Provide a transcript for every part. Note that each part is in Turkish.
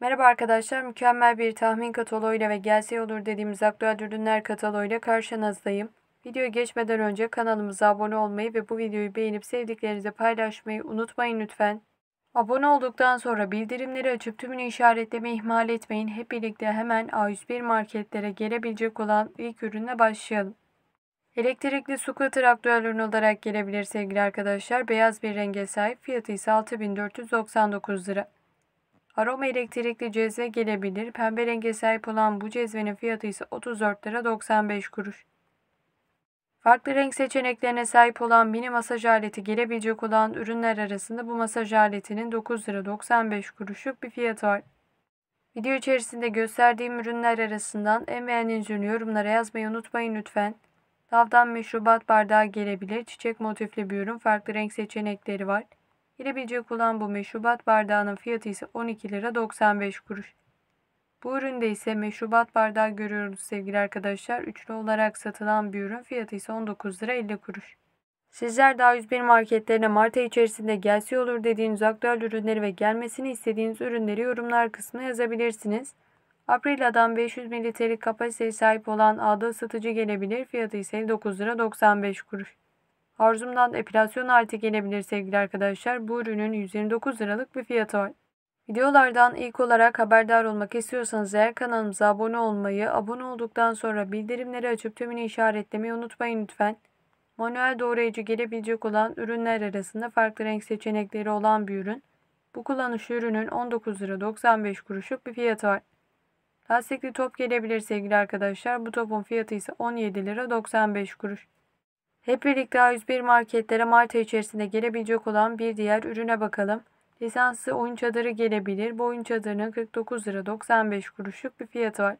Merhaba arkadaşlar, mükemmel bir tahmin kataloğuyla ve gelse olur dediğimiz aktüel ürünler kataloğuyla karşınızdayım. Videoya geçmeden önce kanalımıza abone olmayı ve bu videoyu beğenip sevdiklerinize paylaşmayı unutmayın lütfen. Abone olduktan sonra bildirimleri açıp tümünü işaretlemeyi ihmal etmeyin. Hep birlikte hemen A101 marketlere gelebilecek olan ilk ürünle başlayalım. Elektrikli su scooter aktüel ürün olarak gelebilir sevgili arkadaşlar. Beyaz bir renge sahip. Fiyatı ise 6499 lira. Aroma elektrikli cezve gelebilir. Pembe renge sahip olan bu cezvenin fiyatı ise 34 lira 95 kuruş. Farklı renk seçeneklerine sahip olan mini masaj aleti gelebilecek olan ürünler arasında bu masaj aletinin 9 lira 95 kuruşluk bir fiyatı var. Video içerisinde gösterdiğim ürünler arasından en beğendiğiniz ürünü yorumlara yazmayı unutmayın lütfen. Lavdan meşrubat bardağı gelebilir. Çiçek motifli bir ürün. Farklı renk seçenekleri var. Girebilecek olan bu meşrubat bardağının fiyatı ise 12 lira 95 kuruş. Bu üründe ise meşrubat bardağı görüyoruz sevgili arkadaşlar. Üçlü olarak satılan bir ürün fiyatı ise 19 lira 50 kuruş. Sizler daha 101 marketlerine Mart ayı içerisinde gelse olur dediğiniz aktüel ürünleri ve gelmesini istediğiniz ürünleri yorumlar kısmına yazabilirsiniz. Apriladan 500 mililitrelik kapasiteye sahip olan ağda satıcı gelebilir. Fiyatı ise 9 lira 95 kuruş. Arzumdan epilasyon aleti gelebilir sevgili arkadaşlar. Bu ürünün 129 liralık bir fiyatı var. Videolardan ilk olarak haberdar olmak istiyorsanız eğer kanalımıza abone olmayı, abone olduktan sonra bildirimleri açıp tümünü işaretlemeyi unutmayın lütfen. Manuel doğrayıcı gelebilecek olan ürünler arasında farklı renk seçenekleri olan bir ürün. Bu kullanış ürünün 19 lira 95 kuruşluk bir fiyatı var. Lastikli top gelebilir sevgili arkadaşlar. Bu topun fiyatı ise 17 lira 95 kuruş. Hep birlikte A101 marketlere Mart ayı içerisinde gelebilecek olan bir diğer ürüne bakalım. Lisanslı oyun çadırı gelebilir. Bu oyun çadırının 49 lira 95 kuruşluk bir fiyatı var.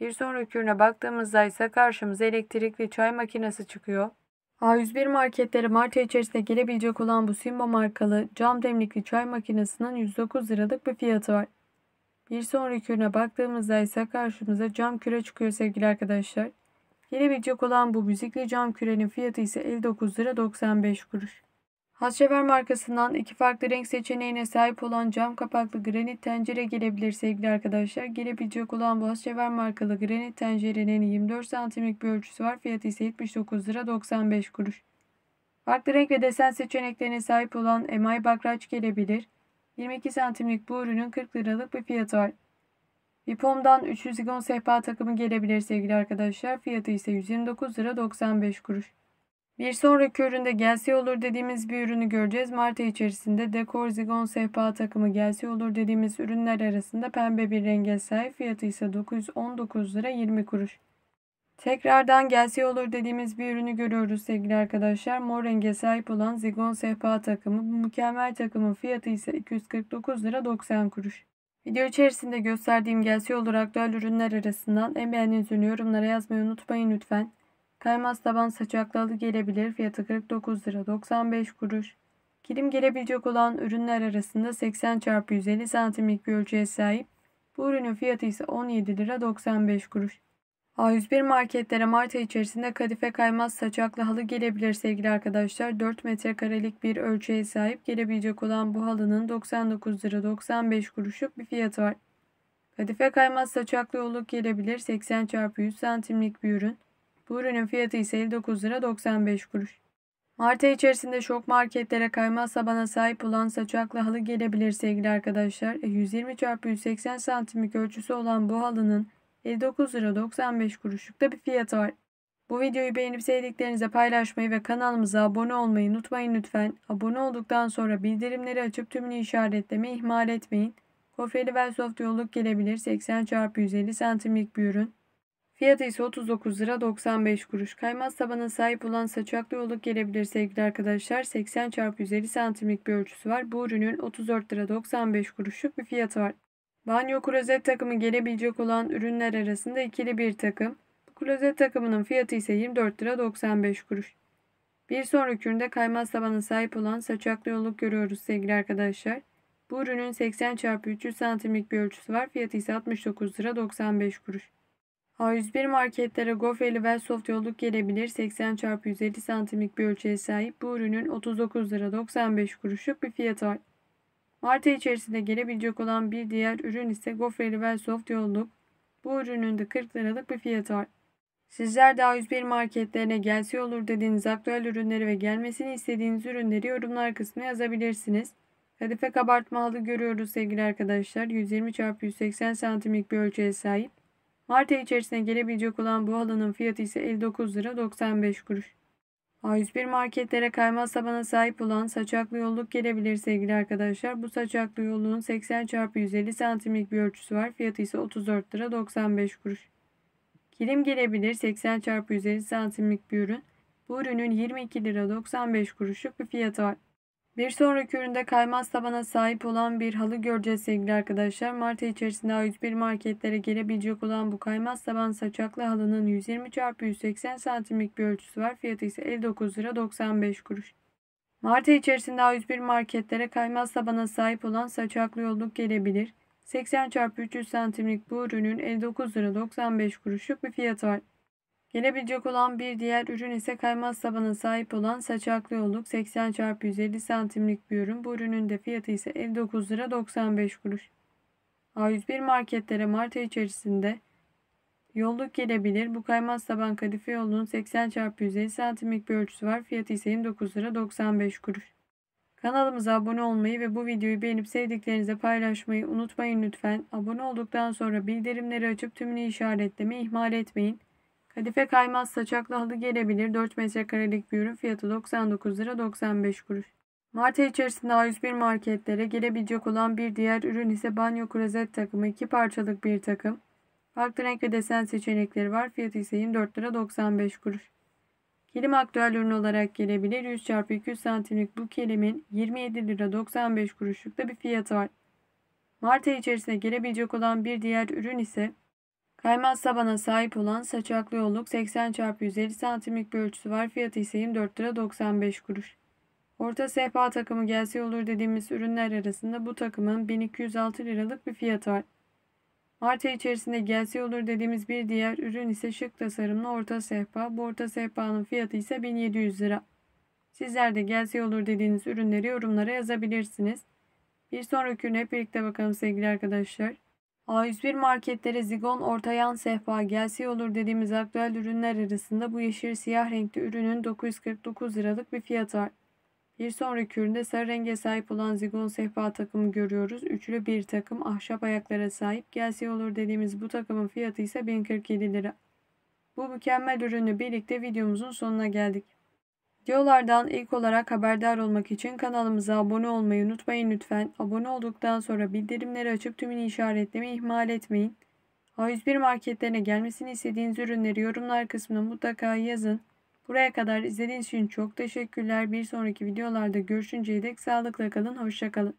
Bir sonraki ürüne baktığımızda ise karşımıza elektrikli çay makinesi çıkıyor. A101 marketleri Mart ayı içerisinde gelebilecek olan bu Simba markalı cam demlikli çay makinesinin 109 liralık bir fiyatı var. Bir sonraki ürüne baktığımızda ise karşımıza cam küre çıkıyor sevgili arkadaşlar. Gelebilecek olan bu müzikli cam kürenin fiyatı ise 59 lira 95 kuruş. Hasşever markasından iki farklı renk seçeneğine sahip olan cam kapaklı granit tencere gelebilir sevgili arkadaşlar. Gelebilecek olan bu Hasşever markalı granit tencerenin 24 santimlik bir ölçüsü var. Fiyatı ise 79 lira 95 kuruş. Farklı renk ve desen seçeneklerine sahip olan emay bakraç gelebilir. 22 santimlik bu ürünün 40 liralık bir fiyatı var. Vipom'dan 300 zigon sehpa takımı gelebilir sevgili arkadaşlar. Fiyatı ise 129 lira 95 kuruş. Bir sonraki üründe gelse olur dediğimiz bir ürünü göreceğiz. Mart ayı içerisinde dekor zigon sehpa takımı gelse olur dediğimiz ürünler arasında pembe bir renge sahip. Fiyatı ise 919 lira 20 kuruş. Tekrardan gelse olur dediğimiz bir ürünü görüyoruz sevgili arkadaşlar. Mor renge sahip olan zigon sehpa takımı. Bu mükemmel takımın fiyatı ise 249 lira 90 kuruş. Video içerisinde gösterdiğim gelsi olarak doğal ürünler arasından en beğendiğiniz yorumlara yazmayı unutmayın lütfen. Kaymaz taban saçaklalı gelebilir. Fiyatı 49 lira 95 kuruş. Kilim gelebilecek olan ürünler arasında 80 x 150 santimlik bir ölçüye sahip. Bu ürünün fiyatı ise 17 lira 95 kuruş. A101 marketlere Mart ayı içerisinde kadife kaymaz saçaklı halı gelebilir sevgili arkadaşlar. 4 metrekarelik bir ölçüye sahip gelebilecek olan bu halının 99 lira 95 kuruşluk bir fiyatı var. Kadife kaymaz saçaklı yolluk gelebilir 80 çarpı 100 santimlik bir ürün. Bu ürünün fiyatı ise 59 lira 95 kuruş. Mart ayı içerisinde şok marketlere kaymaz sabana sahip olan saçaklı halı gelebilir sevgili arkadaşlar. 120 e, çarpı 180 santimlik ölçüsü olan bu halının 59 lira 95 kuruşlukta bir fiyatı var. Bu videoyu beğenip sevdiklerinize paylaşmayı ve kanalımıza abone olmayı unutmayın lütfen. Abone olduktan sonra bildirimleri açıp tümünü işaretlemeyi ihmal etmeyin. Kofeli Velsoft yolluk gelebilir 80 x 150 santimlik bir ürün. Fiyatı ise 39 lira 95 kuruş. Kaymaz tabana sahip olan saçaklı yolluk gelebilir sevgili arkadaşlar. 80 x 150 santimlik bir ölçüsü var. Bu ürünün 34 lira 95 kuruşluk bir fiyatı var. Banyo klozet takımı gelebilecek olan ürünler arasında ikili bir takım. Bu klozet takımının fiyatı ise 24 lira 95 kuruş. Bir sonraki üründe kaymaz tabana sahip olan saçaklı yolluk görüyoruz sevgili arkadaşlar. Bu ürünün 80 x 300 santimlik bir ölçüsü var. Fiyatı ise 69 lira 95 kuruş. A101 marketlere gofreli ve soft yolluk gelebilir. 80 x 150 santimlik bir ölçüye sahip. Bu ürünün 39 lira 95 kuruşluk bir fiyatı var. Marte içerisinde gelebilecek olan bir diğer ürün ise Gofreli Soft yolluk. Bu ürünün de 40 liralık bir fiyatı var. Sizler daha 101 marketlerine gelse olur dediğiniz aktüel ürünleri ve gelmesini istediğiniz ürünleri yorumlar kısmına yazabilirsiniz. Kadife kabartma halı görüyoruz sevgili arkadaşlar. 120 x 180 santimlik bir ölçüye sahip. Marte içerisine gelebilecek olan bu halının fiyatı ise 59 lira 95 kuruş. A101 marketlere kayma tabana sahip olan saçaklı yolluk gelebilir sevgili arkadaşlar. Bu saçaklı yolluğun 80 x 150 santimlik bir ölçüsü var. Fiyatı ise 34 lira 95 kuruş. Kilim gelebilir 80 x 150 santimlik bir ürün. Bu ürünün 22 lira 95 kuruşluk bir fiyatı var. Bir sonraki üründe kaymaz tabana sahip olan bir halı göreceğiz sevgili arkadaşlar. Mart içerisinde 101 marketlere gelebilecek olan bu kaymaz taban saçaklı halının 120 x 180 santimlik bir ölçüsü var. Fiyatı ise 59 lira 95 kuruş. Mart içerisinde 101 marketlere kaymaz tabana sahip olan saçaklı yolluk gelebilir. 80 x 300 santimlik bu ürünün 59 lira 95 kuruşluk bir fiyatı var. Gelebilecek olan bir diğer ürün ise kaymaz tabana sahip olan saçaklı yolluk 80 x 150 santimlik bir ürün. Bu ürünün de fiyatı ise 59 lira 95 kuruş. A101 marketlere Mart ayı içerisinde yolluk gelebilir. Bu kaymaz taban kadife yolluğun 80 x 150 santimlik bir ölçüsü var. Fiyatı ise 29 lira 95 kuruş. Kanalımıza abone olmayı ve bu videoyu beğenip sevdiklerinize paylaşmayı unutmayın lütfen. Abone olduktan sonra bildirimleri açıp tümünü işaretlemeyi ihmal etmeyin. Kadife kaymaz saçaklı halı gelebilir. 4 metrekarelik bir ürün fiyatı 99 lira 95 kuruş. Mart ayı içerisinde A101 marketlere gelebilecek olan bir diğer ürün ise banyo klozet takımı. 2 parçalık bir takım. Farklı renk ve desen seçenekleri var. Fiyatı ise 24 lira 95 kuruş. Kilim aktüel ürün olarak gelebilir. 100x200 santimlik bu kilimin 27 lira 95 kuruşlukta bir fiyatı var. Mart ayı içerisinde gelebilecek olan bir diğer ürün ise Kaymaz sabana sahip olan saçaklı yolluk 80 çarpı 150 santimlik bir ölçüsü var. Fiyatı ise 24 lira 95 kuruş. Orta sehpa takımı gelse olur dediğimiz ürünler arasında bu takımın 1206 liralık bir fiyatı var. Marta içerisinde gelse olur dediğimiz bir diğer ürün ise şık tasarımlı orta sehpa. Bu orta sehpanın fiyatı ise 1700 lira. Sizler de gelse olur dediğiniz ürünleri yorumlara yazabilirsiniz. Bir sonraki ürüne birlikte bakalım sevgili arkadaşlar. A101 marketlere zigon, orta yan sehpa, gelsi olur dediğimiz aktüel ürünler arasında bu yeşil siyah renkli ürünün 949 liralık bir fiyatı var. Bir sonraki üründe sarı renge sahip olan zigon sehpa takımı görüyoruz. Üçlü bir takım ahşap ayaklara sahip. Gelsi olur dediğimiz bu takımın fiyatı ise 1047 lira. Bu mükemmel ürünü birlikte videomuzun sonuna geldik. Videolardan ilk olarak haberdar olmak için kanalımıza abone olmayı unutmayın lütfen. Abone olduktan sonra bildirimleri açıp tümünü işaretlemeyi ihmal etmeyin. A101 marketlerine gelmesini istediğiniz ürünleri yorumlar kısmına mutlaka yazın. Buraya kadar izlediğiniz için çok teşekkürler. Bir sonraki videolarda görüşünceye dek sağlıkla kalın, hoşçakalın.